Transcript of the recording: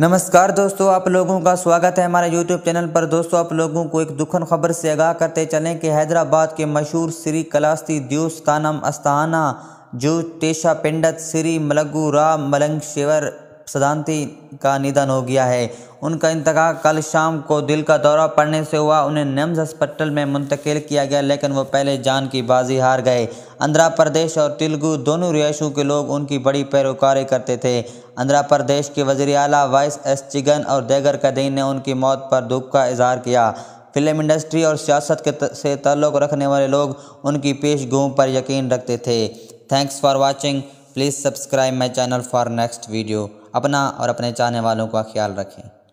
नमस्कार दोस्तों आप लोगों का स्वागत है हमारे यूट्यूब चैनल पर दोस्तों आप लोगों को एक दुखन खबर से आगाह करते चलें कि हैदराबाद के मशहूर श्री कलास्ती द्यूस अस्ताना जो तेशा पिंडत श्री मलगू राम मलंगशेवर सदांती का निधन हो गया है उनका इंतका कल शाम को दिल का दौरा पड़ने से हुआ उन्हें निम्स हॉस्पिटल में मुंतकिल किया गया लेकिन वो पहले जान की बाजी हार गए आंध्र प्रदेश और तेलुगु दोनों रिहायशों के लोग उनकी बड़ी पैरोकारी करते थे आंध्र प्रदेश के वजी अला वाइस एस चिगन और देगर कदीन ने उनकी मौत पर दुख का इजहार किया फिल्म इंडस्ट्री और सियासत के त, से ताल्लुक़ रखने वाले लोग उनकी पेश गोम पर यकीन रखते थे thanks for watching please subscribe my channel for next video अपना और अपने चाहने वालों का ख्याल रखें